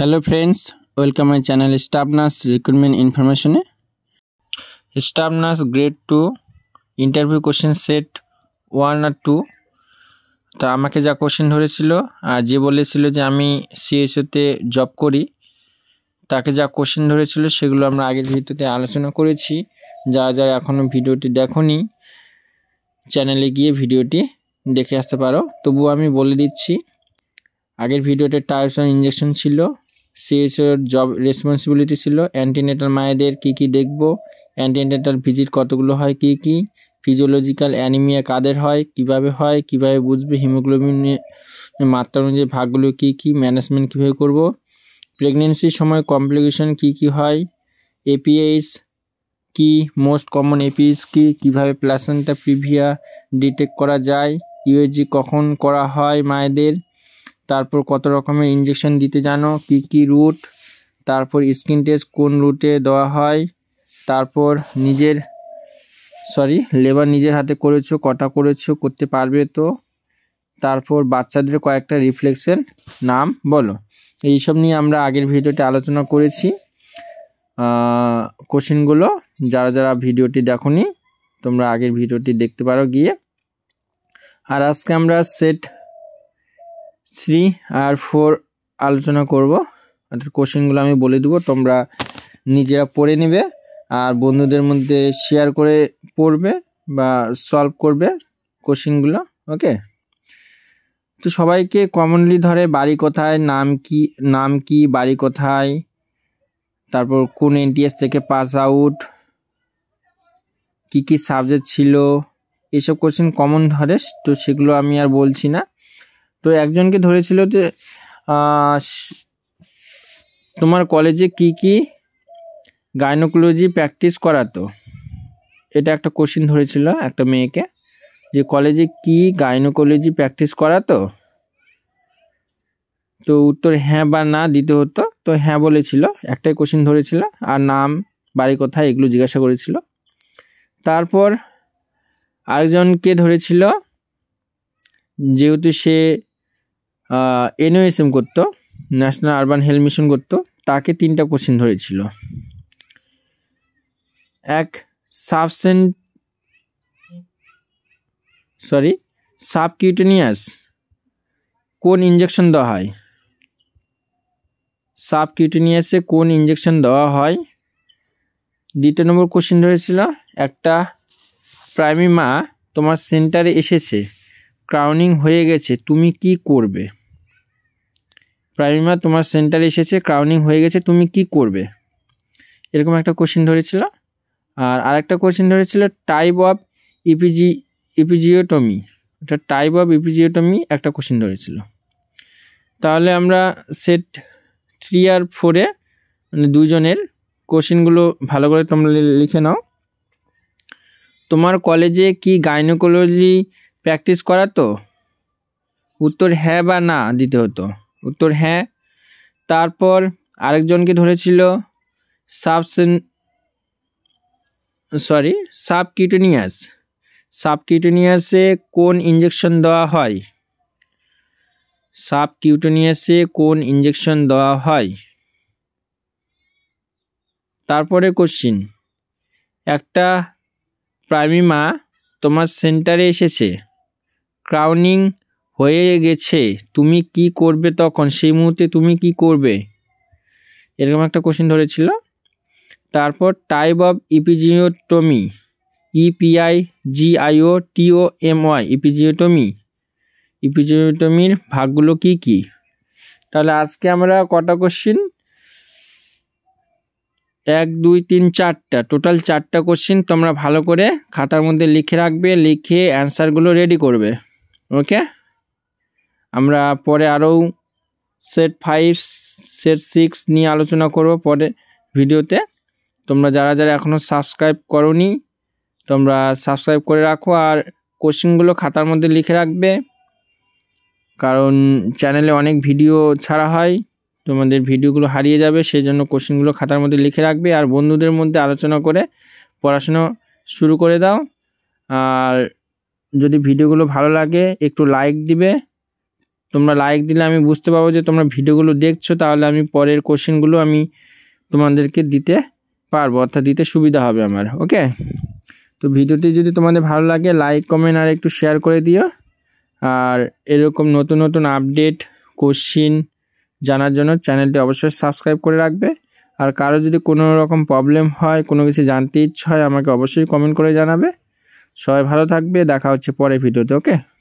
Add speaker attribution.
Speaker 1: hello friends welcome my channel staff nurse recruitment ইনফরমেশনে staff nurse grade two interview question set one আর two তা আমাকে যা question ধরেছিল আর যে বলেছিল যে আমি সিএসওতে জব করি তাকে যা কোশ্চেন ধরেছিল সেগুলো আমরা আগের ভিডিওতে আলোচনা করেছি যা যারা এখনও ভিডিওটি দেখনি চ্যানেলে গিয়ে ভিডিওটি দেখে আসতে পারো তবু আমি বলে দিচ্ছি আগের ভিডিওতে টাইপস অন ইঞ্জেকশন ছিল সিএসওর জব রেসপন্সিবিলিটি ছিল অ্যান্টিনেটাল মায়েদের কি কি দেখব অ্যান্টিনেটাল ভিজিট কতগুলো হয় কি কি ফিজিওলজিক্যাল অ্যানিমিয়া কাদের হয় কিভাবে হয় কিভাবে বুঝবে হিমোগ্লোবিন মাত্রা অনুযায়ী ভাগগুলো কি কি ম্যানেজমেন্ট কীভাবে করব প্রেগনেন্সির সময় কমপ্লিকেশন কি কি হয় এপিএইচ কি মোস্ট কমন এপিএস কি কিভাবে প্লাসেন্টা প্রিভিয়া ডিটেক্ট করা যায় ইউএসজি কখন করা হয় মায়েদের তারপর কত রকমের ইঞ্জেকশন দিতে জানো কি কি রুট তারপর স্কিন টেস্ট কোন রুটে দেওয়া হয় তারপর নিজের সরি লেবার নিজের হাতে করেছো কটা করেছো করতে পারবে তো তারপর বাচ্চাদের কয়েকটা রিফ্লেক্সের নাম বলো এইসব নিয়ে আমরা আগের ভিডিওতে আলোচনা করেছি কোশ্চেনগুলো যারা যারা ভিডিওটি দেখনি তোমরা আগের ভিডিওটি দেখতে পারো গিয়ে আর আজকে আমরা সেট থ্রি আর ফোর আলোচনা করব অর্থাৎ কোশ্চেনগুলো আমি বলে দেবো তোমরা নিজেরা পড়ে নেবে আর বন্ধুদের মধ্যে শেয়ার করে পড়বে বা সলভ করবে কোশ্চেনগুলো ওকে তো সবাইকে কমনলি ধরে বাড়ি কোথায় নাম কি নাম কি বাড়ি কোথায় তারপর কোন এনটিএস থেকে পাস আউট কি কি সাবজেক্ট ছিল এসব কোশ্চেন কমন ধরে তো সেগুলো আমি আর বলছি না তো একজনকে ধরেছিল যে তোমার কলেজে কি কি গাইনোকোলজি প্র্যাকটিস করাতো এটা একটা কোশ্চিন ধরেছিল একটা মেয়েকে যে কলেজে কি গাইনোকোলজি প্র্যাকটিস করাতো তো উত্তর হ্যাঁ বা না দিতে হতো তো হ্যাঁ বলেছিল একটাই কোশ্চিন ধরেছিল আর নাম বাড়ি কোথায় এগুলো জিজ্ঞাসা করেছিল তারপর আরেকজনকে ধরেছিল যেহেতু সে এনওএসএম করতো ন্যাশনাল আরবান হেলথ মিশন করতো তাকে তিনটা কোশ্চেন ধরেছিল এক সাবসেন সরি সাবকিউটেনিয়াস কোন ইঞ্জেকশন দেওয়া হয় সাবকিউটেনিয়াসে কোন ইঞ্জেকশন দেওয়া হয় দ্বিতীয় নম্বর কোশ্চেন ধরেছিল একটা মা তোমার সেন্টারে এসেছে ক্রাউনিং হয়ে গেছে তুমি কি করবে প্রাইমা তোমার সেন্টার এসেছে ক্রাউনিং হয়ে গেছে তুমি কি করবে এরকম একটা কোশ্চেন ধরেছিল আর আরেকটা কোশ্চেন ধরেছিল টাইপ অফ ইপিজি ইপিজিওটমি এটা টাইপ অফ ইপিজিওটমি একটা কোশ্চিন ধরেছিল তাহলে আমরা সেট থ্রি আর ফোরে মানে দুজনের কোশ্চিনগুলো ভালো করে তোমরা লিখে নাও তোমার কলেজে কি গাইনোকোলজি প্র্যাকটিস করাতো উত্তর হ্যাঁ বা না দিতে হতো উত্তর হ্যাঁ তারপর আরেকজনকে ধরেছিল সাবসেন সরি সাবকিউটেনিয়াস সাবকিউটেনিয়াসে কোন ইঞ্জেকশন দেওয়া হয় সাবকিউটেনিয়াসে কোন ইঞ্জেকশন দেওয়া হয় তারপরে কোশ্চিন একটা প্রাইমিমা তোমার সেন্টারে এসেছে ক্রাউনিং হয়ে গেছে তুমি কি করবে তখন সেই মুহূর্তে তুমি কি করবে এরকম একটা কোশ্চেন ধরেছিল তারপর type of episiotomy E P I G I O T O M Y ইপিজিওটমি ইপিজিওটমির ভাগগুলো কি কি তাহলে আজকে আমরা কটা কোশ্চিন এক দুই তিন চারটা টোটাল চারটা কোশ্চিন তোমরা ভালো করে খাতার মধ্যে লিখে রাখবে লিখে অ্যান্সারগুলো রেডি করবে ওকে আমরা পরে আরও সেট ফাইভ সেট সিক্স নিয়ে আলোচনা করব পরে ভিডিওতে তোমরা যারা যারা এখনও সাবস্ক্রাইব করনি তোমরা সাবস্ক্রাইব করে রাখো আর কোশ্চেনগুলো খাতার মধ্যে লিখে রাখবে কারণ চ্যানেলে অনেক ভিডিও ছাড়া হয় তোমাদের ভিডিওগুলো হারিয়ে যাবে সেই জন্য কোশ্চেনগুলো খাতার মধ্যে লিখে রাখবে আর বন্ধুদের মধ্যে আলোচনা করে পড়াশোনা শুরু করে দাও আর যদি ভিডিওগুলো ভালো লাগে একটু লাইক দিবে তোমরা লাইক দিলে আমি বুঝতে পারবো যে তোমরা ভিডিওগুলো দেখছো তাহলে আমি পরের কোশ্চেনগুলো আমি তোমাদেরকে দিতে পারবো অর্থাৎ দিতে সুবিধা হবে আমার ওকে তো ভিডিওটি যদি তোমাদের ভালো লাগে লাইক কমেন্ট আর একটু শেয়ার করে দিও আর এরকম নতুন নতুন আপডেট কোশ্চিন জানার জন্য চ্যানেলটি অবশ্যই সাবস্ক্রাইব করে রাখবে আর কারো যদি কোনো রকম প্রবলেম হয় কোনো কিছু জানতে ইচ্ছা হয় আমাকে অবশ্যই কমেন্ট করে জানাবে সবাই ভালো থাকবে দেখা হচ্ছে পরে ভিডিওতে ওকে